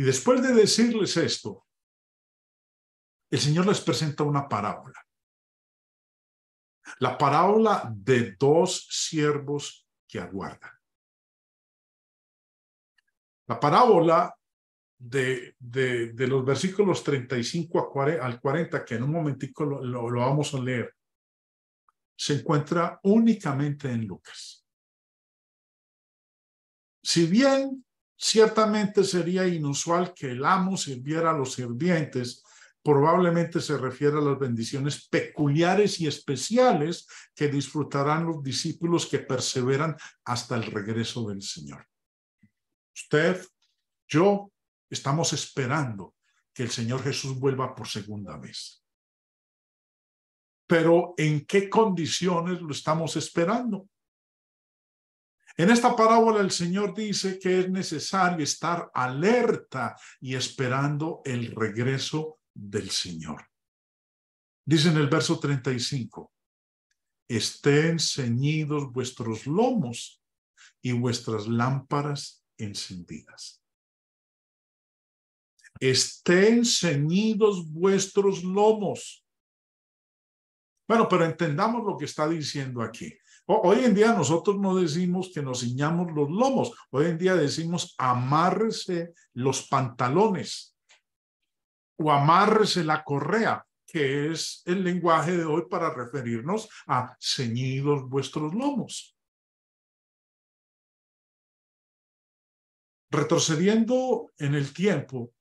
Y después de decirles esto, el Señor les presenta una parábola. La parábola de dos siervos que aguardan. La parábola de, los versículos 35 al 40, que en un momentico lo vamos a leer, se encuentra únicamente en Lucas. Si bien Ciertamente sería inusual que el amo sirviera a los sirvientes. Probablemente se refiere a las bendiciones peculiares y especiales que disfrutarán los discípulos que perseveran hasta el regreso del Señor. Usted, yo, estamos esperando que el Señor Jesús vuelva por segunda vez. Pero ¿en qué condiciones lo estamos esperando? En esta parábola el Señor dice que es necesario estar alerta y esperando el regreso del Señor. Dice en el verso 35, estén ceñidos vuestros lomos y vuestras lámparas encendidas. Estén ceñidos vuestros lomos. Bueno, pero entendamos lo que está diciendo aquí. Hoy en día nosotros no decimos que nos ciñamos los lomos, hoy en día decimos amárrese los pantalones o amárrese la correa, que es el lenguaje de hoy para referirnos a ceñidos vuestros lomos. Retrocediendo en el tiempo,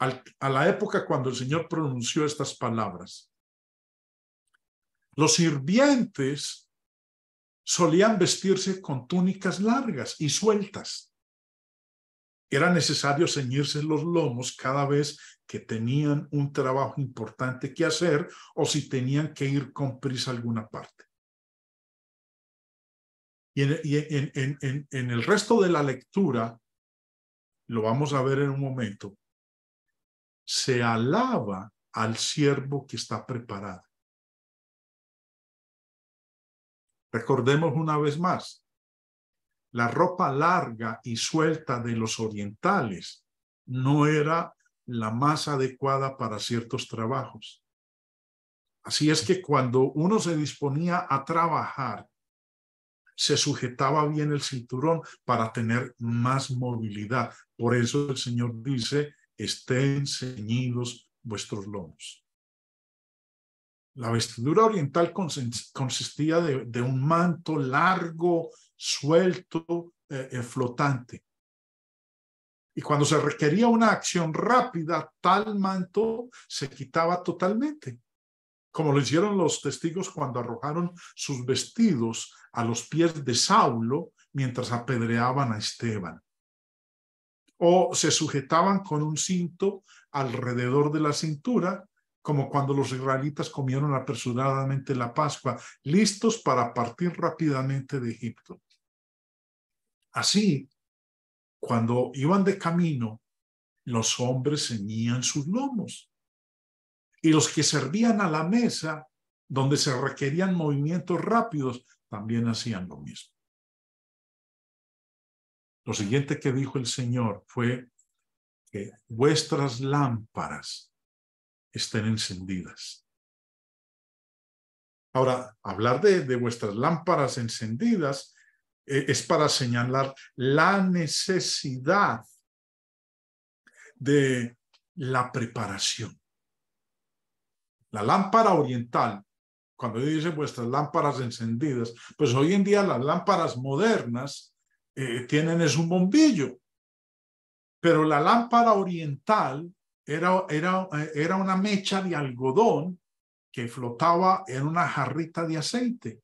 a la época cuando el Señor pronunció estas palabras, los sirvientes solían vestirse con túnicas largas y sueltas. Era necesario ceñirse los lomos cada vez que tenían un trabajo importante que hacer o si tenían que ir con prisa a alguna parte. Y, en, en, el resto de la lectura, lo vamos a ver en un momento, se alaba al siervo que está preparado. Recordemos una vez más, la ropa larga y suelta de los orientales no era la más adecuada para ciertos trabajos. Así es que cuando uno se disponía a trabajar, se sujetaba bien el cinturón para tener más movilidad. Por eso el Señor dice, estén ceñidos vuestros lomos. La vestidura oriental consistía de, un manto largo, suelto, eh, eh, flotante. Y cuando se requería una acción rápida, tal manto se quitaba totalmente, como lo hicieron los testigos cuando arrojaron sus vestidos a los pies de Saulo mientras apedreaban a Esteban. O se sujetaban con un cinto alrededor de la cintura como cuando los israelitas comieron apresuradamente la Pascua, listos para partir rápidamente de Egipto. Así, cuando iban de camino, los hombres ceñían sus lomos y los que servían a la mesa, donde se requerían movimientos rápidos, también hacían lo mismo. Lo siguiente que dijo el Señor fue que vuestras lámparas estén encendidas. Ahora, hablar de, vuestras lámparas encendidas eh, es para señalar la necesidad de la preparación. La lámpara oriental, cuando dice vuestras lámparas encendidas, pues hoy en día las lámparas modernas eh, tienen es un bombillo, pero la lámpara oriental era, eh, era, una mecha de algodón que flotaba en una jarrita de aceite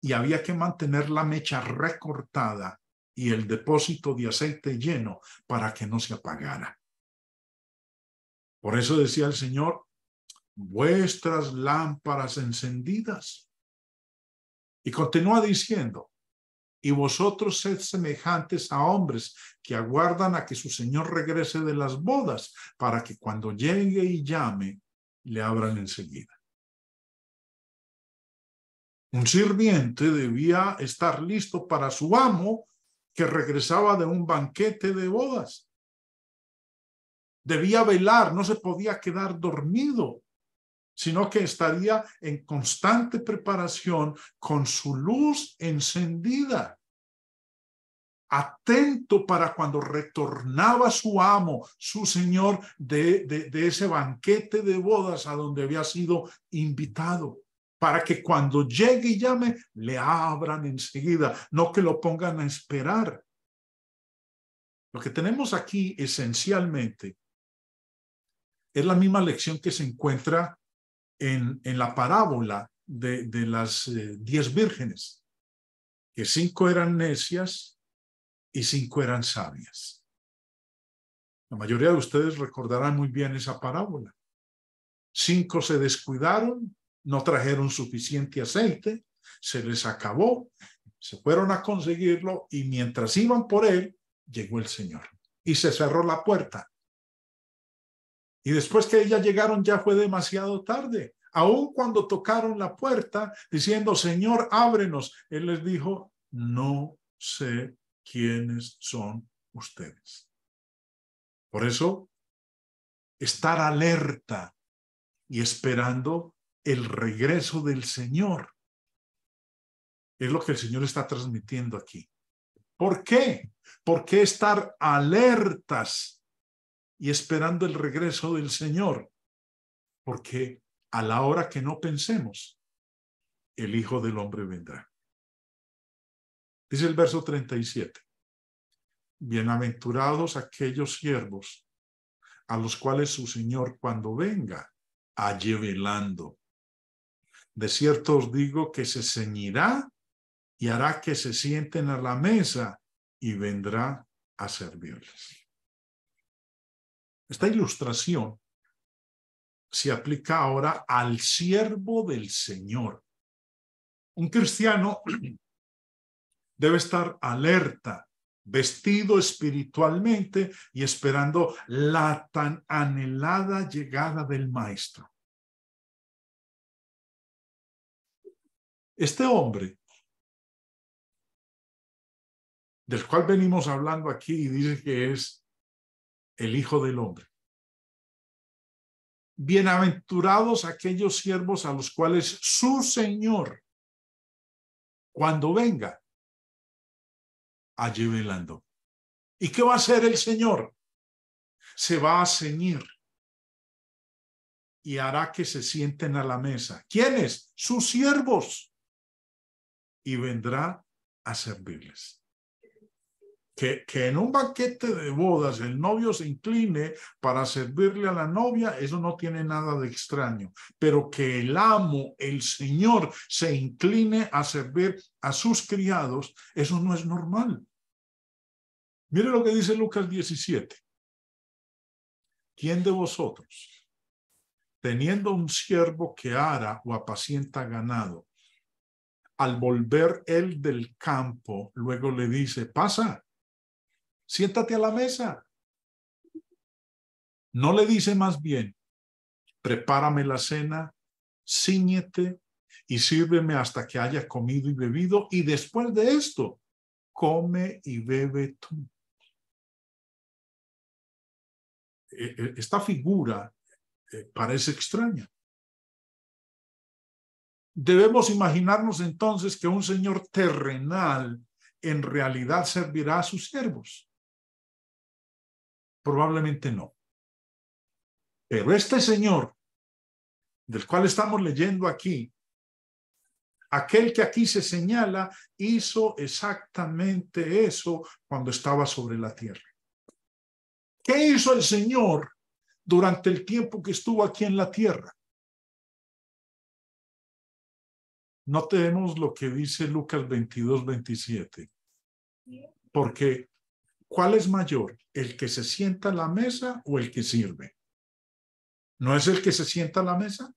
y había que mantener la mecha recortada y el depósito de aceite lleno para que no se apagara. Por eso decía el Señor, vuestras lámparas encendidas. Y continúa diciendo, y vosotros sed semejantes a hombres que aguardan a que su Señor regrese de las bodas, para que cuando llegue y llame, le abran enseguida. Un sirviente debía estar listo para su amo que regresaba de un banquete de bodas. Debía velar, no se podía quedar dormido sino que estaría en constante preparación con su luz encendida, atento para cuando retornaba su amo, su señor, de, ese banquete de bodas a donde había sido invitado para que cuando llegue y llame, le abran enseguida, no que lo pongan a esperar. Lo que tenemos aquí esencialmente es la misma lección que se encuentra en, la parábola de, las eh, diez vírgenes, que cinco eran necias y cinco eran sabias. La mayoría de ustedes recordarán muy bien esa parábola. Cinco se descuidaron, no trajeron suficiente aceite, se les acabó, se fueron a conseguirlo y mientras iban por él, llegó el Señor y se cerró la puerta. Y después que ellas llegaron ya fue demasiado tarde. Aún cuando tocaron la puerta diciendo, Señor, ábrenos, Él les dijo, no sé quiénes son ustedes. Por eso, estar alerta y esperando el regreso del Señor. Es lo que el Señor está transmitiendo aquí. ¿Por qué? ¿Por qué estar alertas y esperando el regreso del Señor, porque a la hora que no pensemos, el Hijo del Hombre vendrá. Dice el verso 37, bienaventurados aquellos siervos a los cuales su Señor cuando venga halle velando. De cierto os digo que se ceñirá y hará que se sienten a la mesa y vendrá a servirles. Esta ilustración se aplica ahora al siervo del Señor. Un cristiano debe estar alerta, vestido espiritualmente y esperando la tan anhelada llegada del Maestro. Este hombre, del cual venimos hablando aquí y dice que es el Hijo del Hombre. Bienaventurados aquellos siervos a los cuales su Señor, cuando venga, allí velando. ¿Y qué va a hacer el Señor? Se va a ceñir y hará que se sienten a la mesa. ¿Quiénes? Sus siervos. Y vendrá a servirles que, en un banquete de bodas el novio se incline para servirle a la novia, eso no tiene nada de extraño, pero que el amo, el Señor, se incline a servir a sus criados, eso no es normal. Mire lo que dice Lucas 17. ¿Quién de vosotros, teniendo un siervo que ara o apacienta ganado, al volver él del campo, luego le dice, pasa, siéntate a la mesa. No le dice más bien, prepárame la cena, ciñete y sírveme hasta que haya comido y bebido, y después de esto, come y bebe tú. E, e, esta figura eh, parece extraña. Debemos imaginarnos entonces que un señor terrenal en realidad servirá a sus siervos. Probablemente no. Pero este Señor, del cual estamos leyendo aquí, aquel que aquí se señala, hizo exactamente eso cuando estaba sobre la tierra. ¿Qué hizo el Señor durante el tiempo que estuvo aquí en la tierra? Notemos lo que dice Lucas 22, 27, porque ¿Cuál es mayor? ¿El que se sienta a la mesa o el que sirve? ¿No es el que se sienta a la mesa?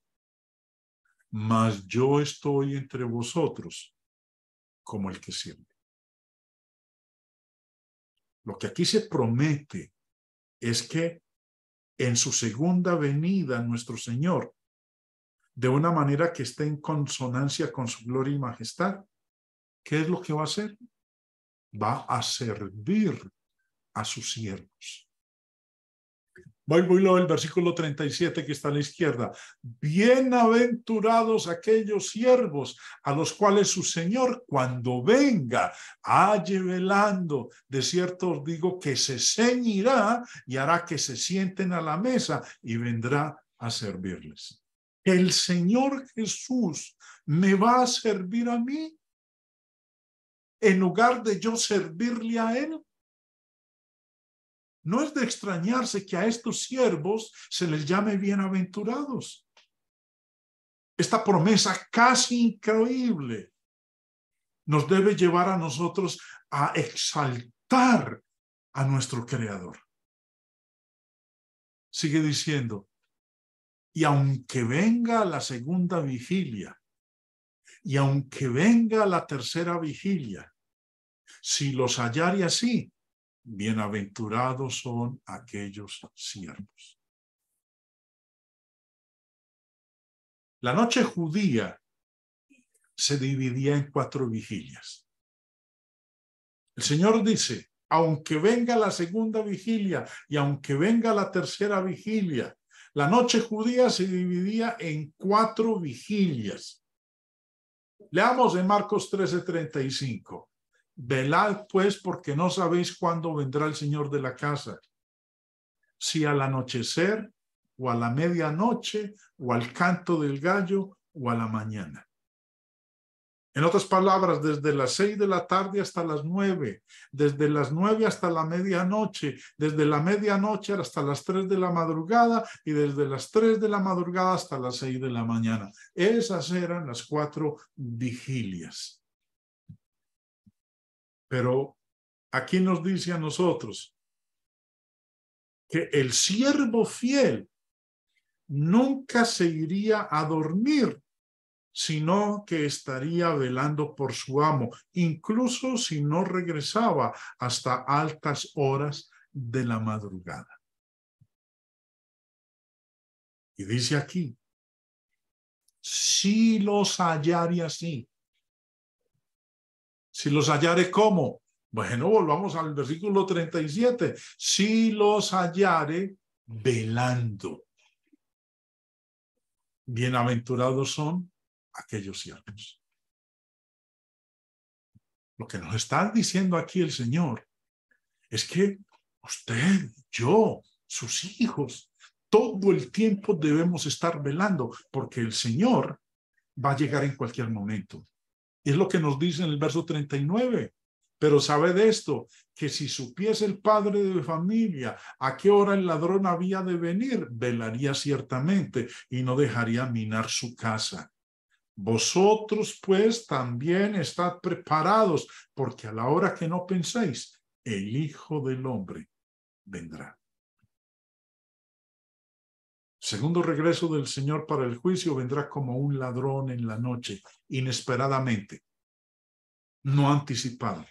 Mas yo estoy entre vosotros como el que sirve. Lo que aquí se promete es que en su segunda venida nuestro Señor, de una manera que esté en consonancia con su gloria y majestad, ¿qué es lo que va a hacer? Va a servir a sus siervos. Voy muy luego el versículo 37 que está a la izquierda. Bienaventurados aquellos siervos a los cuales su Señor cuando venga halle velando. De cierto os digo que se ceñirá y hará que se sienten a la mesa y vendrá a servirles. El Señor Jesús me va a servir a mí en lugar de yo servirle a Él. No es de extrañarse que a estos siervos se les llame bienaventurados. Esta promesa casi increíble nos debe llevar a nosotros a exaltar a nuestro Creador. Sigue diciendo, y aunque venga la segunda vigilia, y aunque venga la tercera vigilia, si los hallare así, bienaventurados son aquellos siervos. La noche judía se dividía en cuatro vigilias. El Señor dice, aunque venga la segunda vigilia y aunque venga la tercera vigilia, la noche judía se dividía en cuatro vigilias. Leamos en Marcos 13:35. Velad pues porque no sabéis cuándo vendrá el Señor de la casa, si al anochecer o a la medianoche o al canto del gallo o a la mañana. En otras palabras, desde las seis de la tarde hasta las nueve, desde las nueve hasta la medianoche, desde la medianoche hasta las tres de la madrugada y desde las tres de la madrugada hasta las seis de la mañana. Esas eran las cuatro vigilias. Pero aquí nos dice a nosotros que el siervo fiel nunca se iría a dormir, sino que estaría velando por su amo, incluso si no regresaba hasta altas horas de la madrugada. Y dice aquí, si los hallare así, si los hallare, ¿cómo? Bueno, volvamos al versículo 37. Si los hallare velando. Bienaventurados son aquellos siervos. Lo que nos está diciendo aquí el Señor es que usted, yo, sus hijos, todo el tiempo debemos estar velando porque el Señor va a llegar en cualquier momento. Es lo que nos dice en el verso 39. Pero sabed esto, que si supiese el padre de familia a qué hora el ladrón había de venir, velaría ciertamente y no dejaría minar su casa. Vosotros pues también estad preparados, porque a la hora que no penséis, el Hijo del Hombre vendrá. Segundo regreso del Señor para el juicio vendrá como un ladrón en la noche, inesperadamente, no anticipado.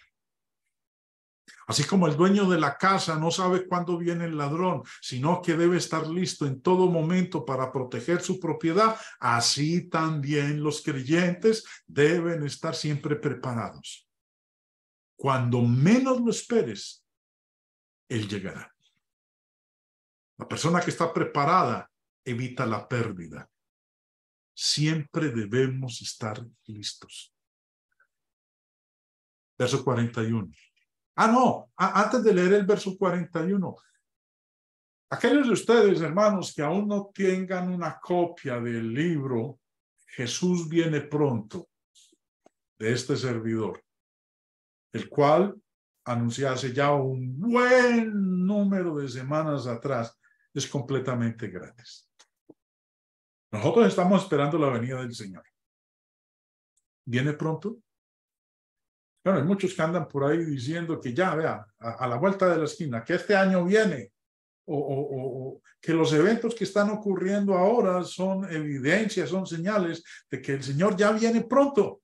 Así como el dueño de la casa no sabe cuándo viene el ladrón, sino que debe estar listo en todo momento para proteger su propiedad, así también los creyentes deben estar siempre preparados. Cuando menos lo esperes, Él llegará. La persona que está preparada evita la pérdida. Siempre debemos estar listos. Verso 41. Ah, no, antes de leer el verso 41. Aquellos de ustedes, hermanos, que aún no tengan una copia del libro Jesús viene pronto de este servidor, el cual anunciase ya un buen número de semanas atrás, es completamente gratis. Nosotros estamos esperando la venida del Señor. ¿Viene pronto? Bueno, hay muchos que andan por ahí diciendo que ya, vea, a, la vuelta de la esquina, que este año viene, o, que los eventos que están ocurriendo ahora son evidencias, son señales de que el Señor ya viene pronto.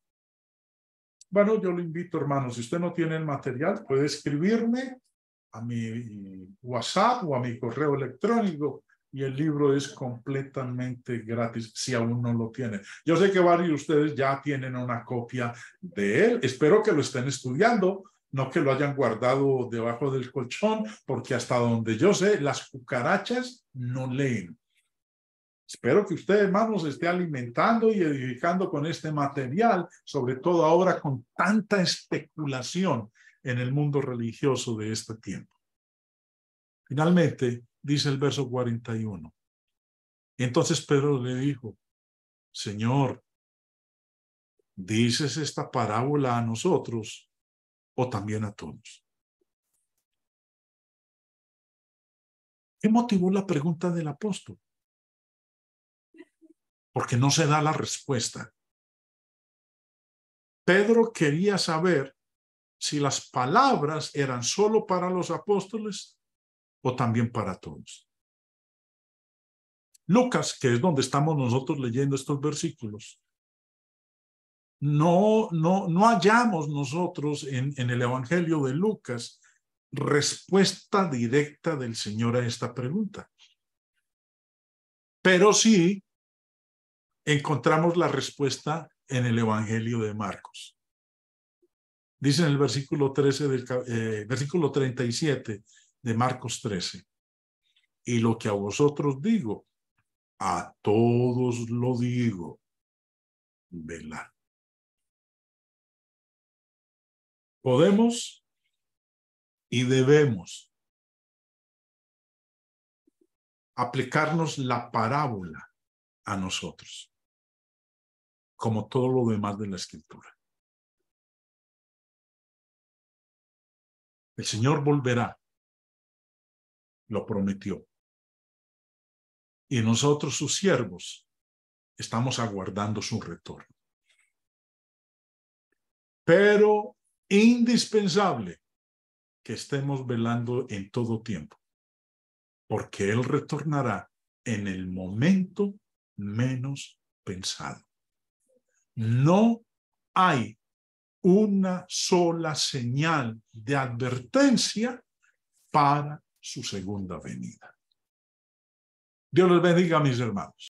Bueno, yo lo invito, hermano, si usted no tiene el material, puede escribirme a mi WhatsApp o a mi correo electrónico y el libro es completamente gratis si aún no lo tiene, Yo sé que varios de ustedes ya tienen una copia de él. Espero que lo estén estudiando, no que lo hayan guardado debajo del colchón, porque hasta donde yo sé, las cucarachas no leen. Espero que ustedes más nos esté alimentando y edificando con este material, sobre todo ahora con tanta especulación en el mundo religioso de este tiempo. Finalmente, dice el verso 41. Entonces Pedro le dijo, Señor, ¿dices esta parábola a nosotros o también a todos? ¿Qué motivó la pregunta del apóstol? Porque no se da la respuesta. Pedro quería saber si las palabras eran solo para los apóstoles o también para todos. Lucas, que es donde estamos nosotros leyendo estos versículos, no, no, hallamos nosotros en, el Evangelio de Lucas respuesta directa del Señor a esta pregunta. Pero sí encontramos la respuesta en el Evangelio de Marcos. Dice en el versículo 13 del eh, versículo 37, de Marcos 13. Y lo que a vosotros digo, a todos lo digo. vela Podemos y debemos aplicarnos la parábola a nosotros, como todo lo demás de la escritura. El Señor volverá lo prometió. Y nosotros, sus siervos, estamos aguardando su retorno. Pero indispensable que estemos velando en todo tiempo, porque Él retornará en el momento menos pensado. No hay una sola señal de advertencia para su segunda venida. Dios les bendiga, mis hermanos.